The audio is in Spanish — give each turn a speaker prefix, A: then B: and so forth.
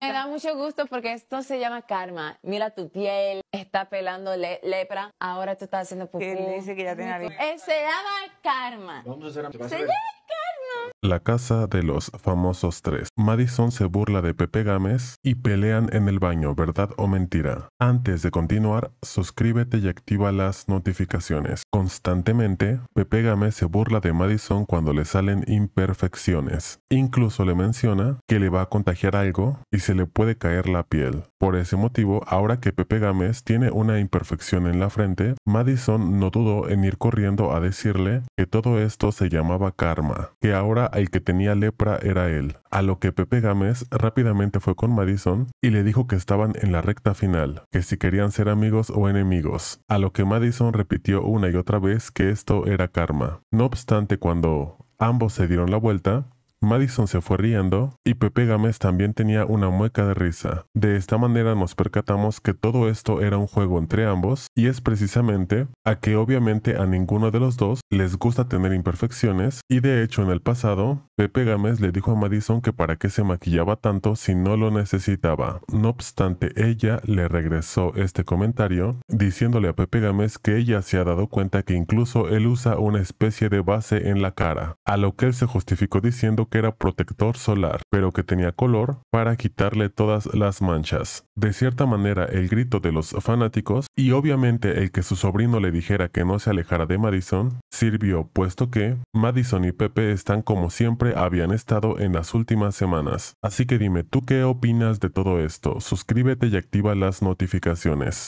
A: Me da mucho gusto porque esto se llama karma. Mira tu piel, está pelando lepra, ahora tú estás haciendo pupú. dice que ya tiene eh, Se llama karma.
B: Vamos a hacer, se llama karma. La casa de los famosos tres. Madison se burla de Pepe Gámez y pelean en el baño, ¿verdad o mentira? Antes de continuar, suscríbete y activa las notificaciones. Constantemente, Pepe Gámez se burla de Madison cuando le salen imperfecciones. Incluso le menciona que le va a contagiar algo y se le puede caer la piel. Por ese motivo, ahora que Pepe Gámez tiene una imperfección en la frente, Madison no dudó en ir corriendo a decirle que todo esto se llamaba karma, que ahora el que tenía lepra era él, a lo que Pepe Gámez rápidamente fue con Madison y le dijo que estaban en la recta final, que si querían ser amigos o enemigos, a lo que Madison repitió una y otra vez que esto era karma. No obstante, cuando ambos se dieron la vuelta, Madison se fue riendo y Pepe Gámez también tenía una mueca de risa. De esta manera nos percatamos que todo esto era un juego entre ambos y es precisamente a que obviamente a ninguno de los dos les gusta tener imperfecciones y de hecho en el pasado Pepe Gámez le dijo a Madison que para qué se maquillaba tanto si no lo necesitaba. No obstante, ella le regresó este comentario diciéndole a Pepe Gámez que ella se ha dado cuenta que incluso él usa una especie de base en la cara, a lo que él se justificó diciendo que era protector solar, pero que tenía color para quitarle todas las manchas. De cierta manera, el grito de los fanáticos y obviamente el que su sobrino le dijera que no se alejara de Madison sirvió, puesto que Madison y Pepe están como siempre habían estado en las últimas semanas. Así que dime, ¿tú qué opinas de todo esto? Suscríbete y activa las notificaciones.